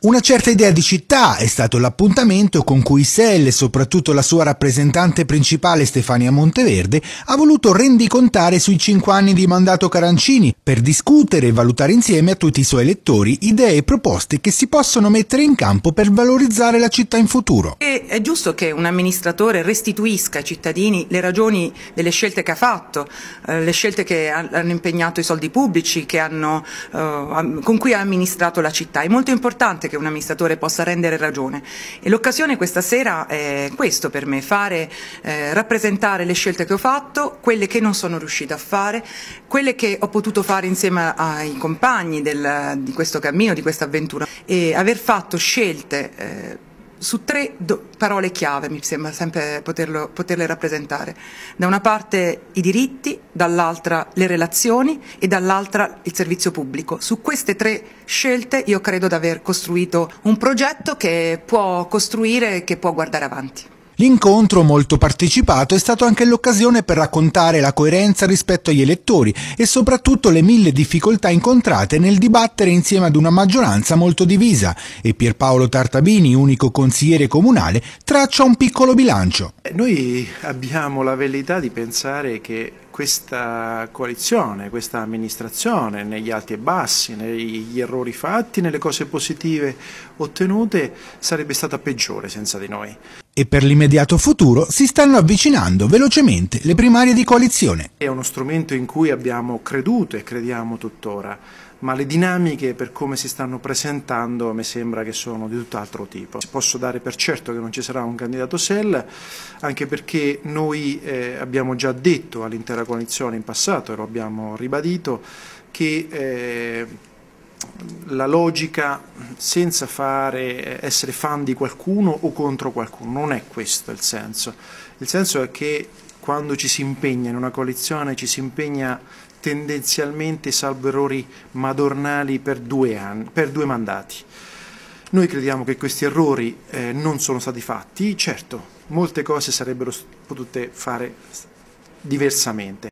Una certa idea di città è stato l'appuntamento con cui Sell e soprattutto la sua rappresentante principale Stefania Monteverde ha voluto rendicontare sui cinque anni di mandato Carancini per discutere e valutare insieme a tutti i suoi elettori idee e proposte che si possono mettere in campo per valorizzare la città in futuro. E è giusto che un amministratore restituisca ai cittadini le ragioni delle scelte che ha fatto, eh, le scelte che hanno impegnato i soldi pubblici, hanno, eh, con cui ha amministrato la città. È molto importante che un amministratore possa rendere ragione e l'occasione questa sera è questo per me, fare, eh, rappresentare le scelte che ho fatto, quelle che non sono riuscita a fare, quelle che ho potuto fare insieme ai compagni del, di questo cammino, di questa avventura e aver fatto scelte eh, su tre parole chiave, mi sembra sempre poterlo, poterle rappresentare. Da una parte i diritti, dall'altra le relazioni e dall'altra il servizio pubblico. Su queste tre scelte io credo di aver costruito un progetto che può costruire e che può guardare avanti. L'incontro, molto partecipato, è stato anche l'occasione per raccontare la coerenza rispetto agli elettori e soprattutto le mille difficoltà incontrate nel dibattere insieme ad una maggioranza molto divisa e Pierpaolo Tartabini, unico consigliere comunale, traccia un piccolo bilancio. Noi abbiamo la velleità di pensare che questa coalizione, questa amministrazione, negli alti e bassi, negli errori fatti, nelle cose positive ottenute, sarebbe stata peggiore senza di noi e per l'immediato futuro si stanno avvicinando velocemente le primarie di coalizione. È uno strumento in cui abbiamo creduto e crediamo tuttora, ma le dinamiche per come si stanno presentando mi sembra che sono di tutt'altro tipo. Posso dare per certo che non ci sarà un candidato SEL, anche perché noi eh, abbiamo già detto all'intera coalizione in passato, e lo abbiamo ribadito, che... Eh, la logica senza fare, eh, essere fan di qualcuno o contro qualcuno, non è questo il senso. Il senso è che quando ci si impegna in una coalizione ci si impegna tendenzialmente, salvo errori madornali, per due, anni, per due mandati. Noi crediamo che questi errori eh, non sono stati fatti, certo, molte cose sarebbero potute fare diversamente.